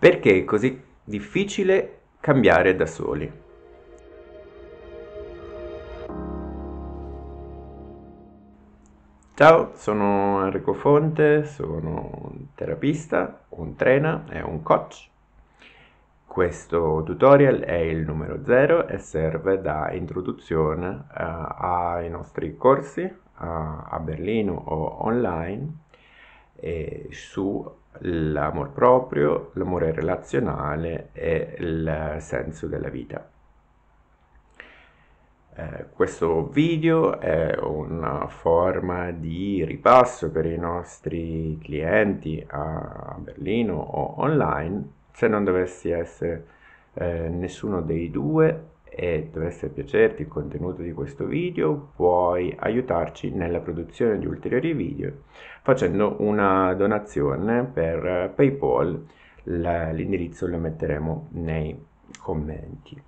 Perché è così difficile cambiare da soli? Ciao, sono Enrico Fonte, sono un terapista, un trainer e un coach. Questo tutorial è il numero zero e serve da introduzione uh, ai nostri corsi uh, a Berlino o online su l'amor proprio, l'amore relazionale e il senso della vita. Eh, questo video è una forma di ripasso per i nostri clienti a Berlino o online se non dovessi essere eh, nessuno dei due e dovesse piacerti il contenuto di questo video puoi aiutarci nella produzione di ulteriori video facendo una donazione per Paypal, l'indirizzo lo metteremo nei commenti.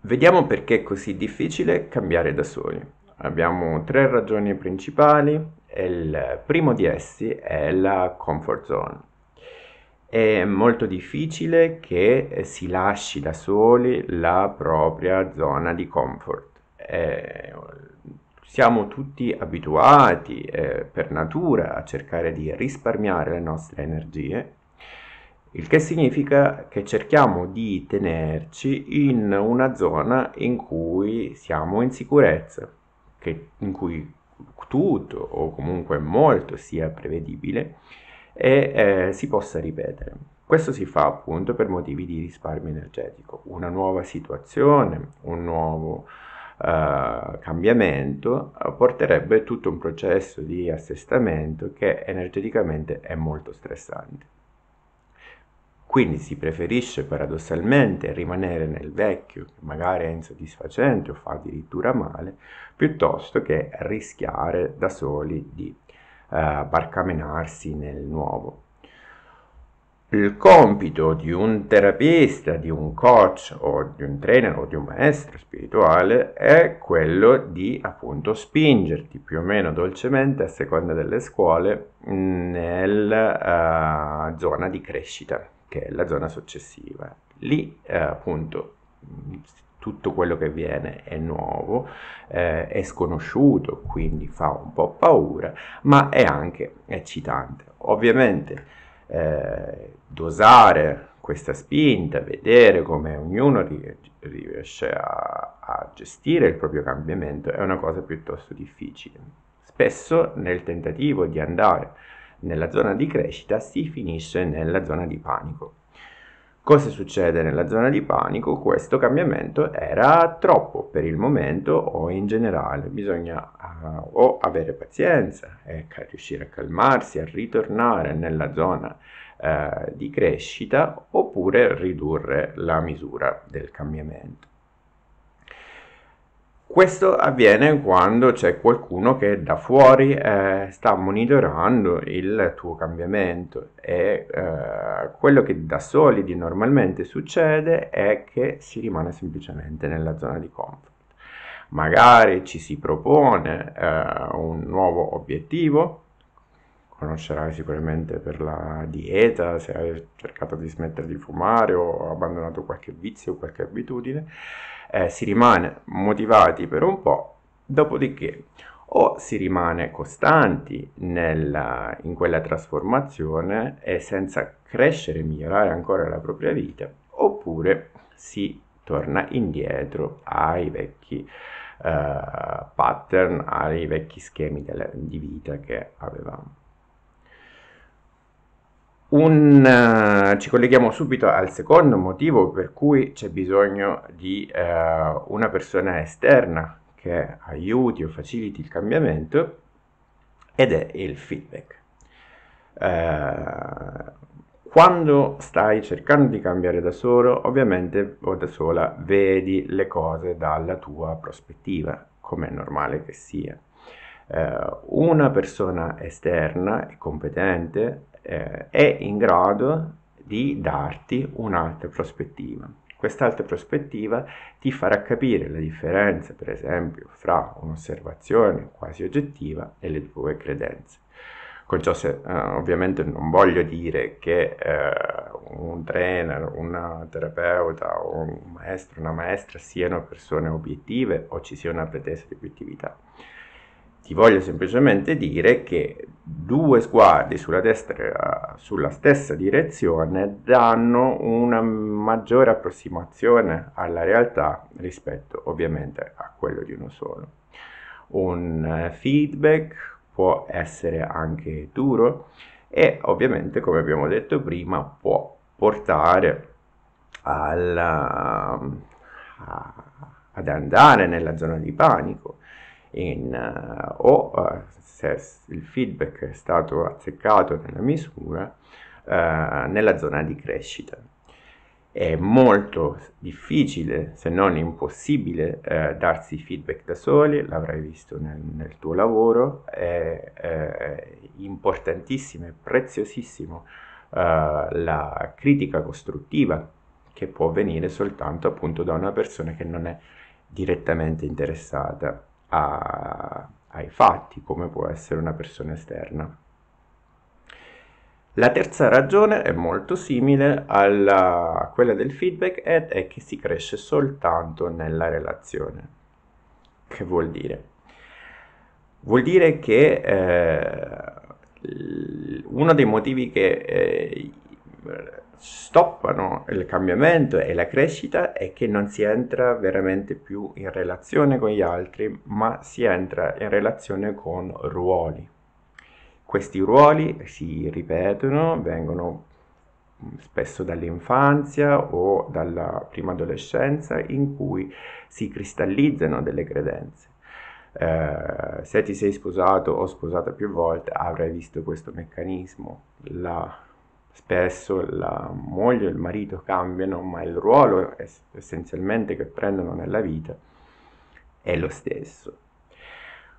Vediamo perché è così difficile cambiare da soli. Abbiamo tre ragioni principali e il primo di essi è la comfort zone è molto difficile che eh, si lasci da soli la propria zona di comfort. Eh, siamo tutti abituati eh, per natura a cercare di risparmiare le nostre energie, il che significa che cerchiamo di tenerci in una zona in cui siamo in sicurezza, che, in cui tutto o comunque molto sia prevedibile e eh, si possa ripetere. Questo si fa appunto per motivi di risparmio energetico. Una nuova situazione, un nuovo eh, cambiamento eh, porterebbe tutto un processo di assestamento che energeticamente è molto stressante. Quindi si preferisce paradossalmente rimanere nel vecchio, che magari è insoddisfacente o fa addirittura male, piuttosto che rischiare da soli di eh, barcamenarsi nel nuovo. Il compito di un terapista, di un coach o di un trainer o di un maestro spirituale è quello di appunto spingerti più o meno dolcemente a seconda delle scuole nella uh, eh, zona di crescita, che è la zona successiva. Lì uh, appunto tutto quello che viene è nuovo, eh, è sconosciuto, quindi fa un po' paura, ma è anche eccitante. Ovviamente eh, dosare questa spinta, vedere come ognuno riesce a, a gestire il proprio cambiamento è una cosa piuttosto difficile. Spesso nel tentativo di andare nella zona di crescita si finisce nella zona di panico Cosa succede nella zona di panico? Questo cambiamento era troppo per il momento o in generale, bisogna uh, o avere pazienza e riuscire a calmarsi, a ritornare nella zona uh, di crescita oppure ridurre la misura del cambiamento. Questo avviene quando c'è qualcuno che da fuori eh, sta monitorando il tuo cambiamento e eh, quello che da soli di normalmente succede è che si rimane semplicemente nella zona di comfort. Magari ci si propone eh, un nuovo obiettivo, conoscerai sicuramente per la dieta, se hai cercato di smettere di fumare o abbandonato qualche vizio o qualche abitudine, eh, si rimane motivati per un po', dopodiché o si rimane costanti nella, in quella trasformazione e senza crescere e migliorare ancora la propria vita, oppure si torna indietro ai vecchi eh, pattern, ai vecchi schemi della, di vita che avevamo. Un, uh, ci colleghiamo subito al secondo motivo per cui c'è bisogno di uh, una persona esterna che aiuti o faciliti il cambiamento ed è il feedback. Uh, quando stai cercando di cambiare da solo, ovviamente o da sola, vedi le cose dalla tua prospettiva, come è normale che sia eh, una persona esterna e competente eh, è in grado di darti un'altra prospettiva. Quest'altra prospettiva ti farà capire la differenza, per esempio, fra un'osservazione quasi oggettiva e le tue credenze. Con ciò se, eh, ovviamente non voglio dire che eh, un trainer, un terapeuta o un maestro, una maestra siano persone obiettive o ci sia una pretesa di obiettività. Ti voglio semplicemente dire che due sguardi sulla, destra, sulla stessa direzione danno una maggiore approssimazione alla realtà rispetto ovviamente a quello di uno solo. Un eh, feedback può essere anche duro e ovviamente come abbiamo detto prima può portare alla, a, ad andare nella zona di panico in, uh, o uh, se il feedback è stato azzeccato nella misura uh, nella zona di crescita. È molto difficile, se non impossibile, darsi feedback da soli, l'avrai visto nel, nel tuo lavoro, è, è importantissimo e preziosissimo la critica costruttiva che può venire soltanto appunto da una persona che non è direttamente interessata a, ai fatti, come può essere una persona esterna. La terza ragione è molto simile alla, a quella del feedback ed è che si cresce soltanto nella relazione. Che vuol dire? Vuol dire che eh, uno dei motivi che eh, stoppano il cambiamento e la crescita è che non si entra veramente più in relazione con gli altri, ma si entra in relazione con ruoli. Questi ruoli si ripetono, vengono mm, spesso dall'infanzia o dalla prima adolescenza in cui si cristallizzano delle credenze. Eh, se ti sei sposato o sposata più volte avrai visto questo meccanismo, la spesso la moglie e il marito cambiano, ma il ruolo essenzialmente che prendono nella vita è lo stesso.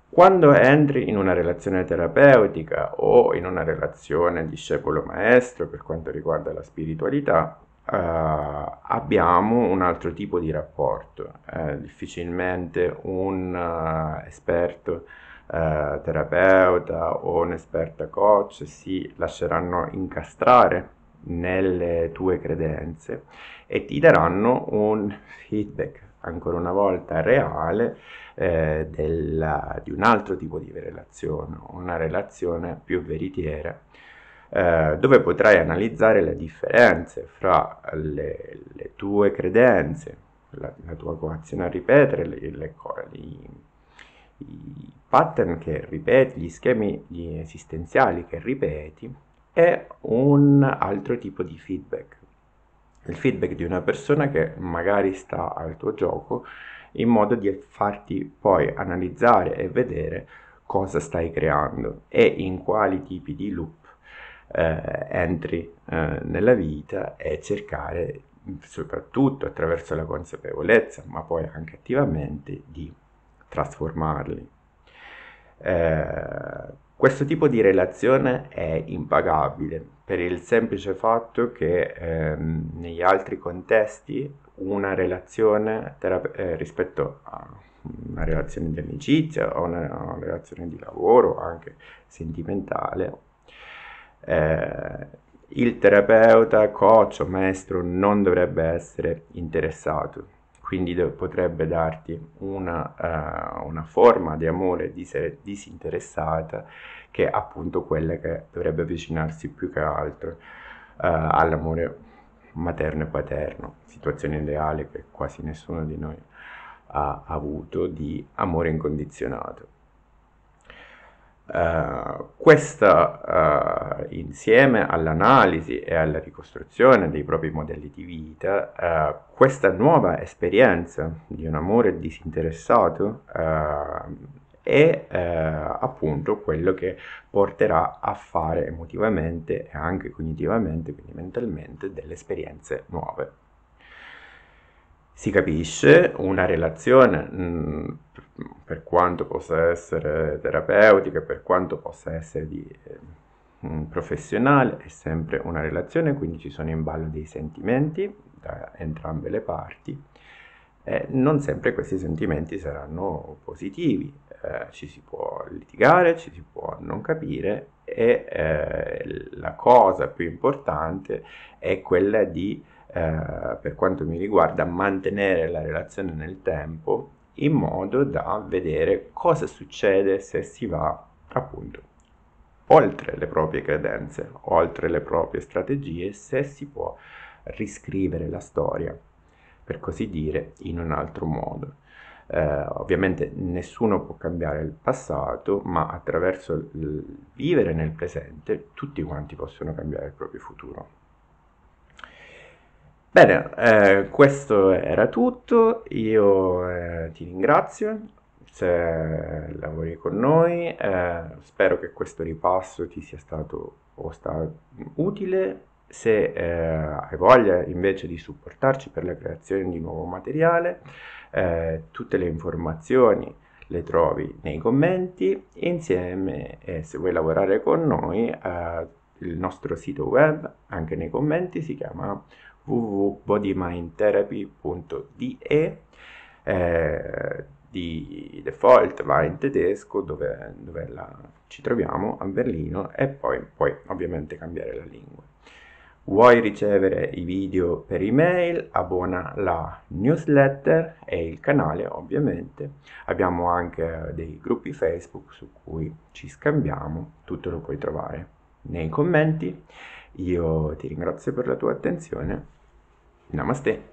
Quando entri in una relazione terapeutica o in una relazione discepolo-maestro per quanto riguarda la spiritualità, eh, abbiamo un altro tipo di rapporto. Eh, difficilmente un eh, esperto eh, terapeuta o un'esperta coach si lasceranno incastrare nelle tue credenze e ti daranno un feedback ancora una volta reale eh, della, di un altro tipo di relazione, una relazione più veritiera, eh, dove potrai analizzare le differenze fra le, le tue credenze, la, la, tua coazione a ripetere, le, le, i i pattern che ripeti, gli schemi esistenziali che ripeti, è un altro tipo di feedback. Il feedback di una persona che magari sta al tuo gioco in modo di farti poi analizzare e vedere cosa stai creando e in quali tipi di loop eh, entri eh, nella vita e cercare soprattutto attraverso la consapevolezza ma poi anche attivamente di trasformarli. Eh, questo tipo di relazione è impagabile per il semplice fatto che ehm, negli altri contesti una relazione terap- eh, rispetto a una relazione di amicizia o una, una relazione di lavoro, anche sentimentale, eh, il terapeuta, coach o maestro non dovrebbe essere interessato quindi potrebbe darti una, uh, una forma di amore dis- disinteressata che è appunto quella che dovrebbe avvicinarsi più che altro uh, all'amore materno e paterno, situazione ideale che quasi nessuno di noi ha avuto di amore incondizionato. Eh, questo uh, eh, insieme all'analisi e alla ricostruzione dei propri modelli di vita, uh, questa nuova esperienza di un amore disinteressato è appunto quello che porterà a fare emotivamente e anche cognitivamente, quindi mentalmente, delle esperienze nuove si capisce una relazione, mh, mm, per quanto possa essere terapeutica, per quanto possa essere di, mh, eh, professionale, è sempre una relazione, quindi ci sono in ballo dei sentimenti da entrambe le parti. Eh, non sempre questi sentimenti saranno positivi, eh, ci si può litigare, ci si può non capire e eh, la cosa più importante è quella di eh, per quanto mi riguarda, mantenere la relazione nel tempo in modo da vedere cosa succede se si va appunto oltre le proprie credenze, oltre le proprie strategie, se si può riscrivere la storia, per così dire, in un altro modo. Eh, ovviamente nessuno può cambiare il passato, ma attraverso il vivere nel presente tutti quanti possono cambiare il proprio futuro. Bene, eh, questo era tutto, io eh, ti ringrazio se lavori con noi, eh, spero che questo ripasso ti sia stato o sta utile, se eh, hai voglia invece di supportarci per la creazione di nuovo materiale, eh, tutte le informazioni le trovi nei commenti insieme e eh, se vuoi lavorare con noi il nostro sito web anche nei commenti si chiama www.bodymindtherapy.de eh, di Default va in tedesco dove, dove la, ci troviamo a Berlino e poi, puoi ovviamente cambiare la lingua. Vuoi ricevere i video per email? Abbona la newsletter e il canale ovviamente. Abbiamo anche dei gruppi Facebook su cui ci scambiamo, tutto lo puoi trovare nei commenti. Io ti ringrazio per la tua attenzione Namaste.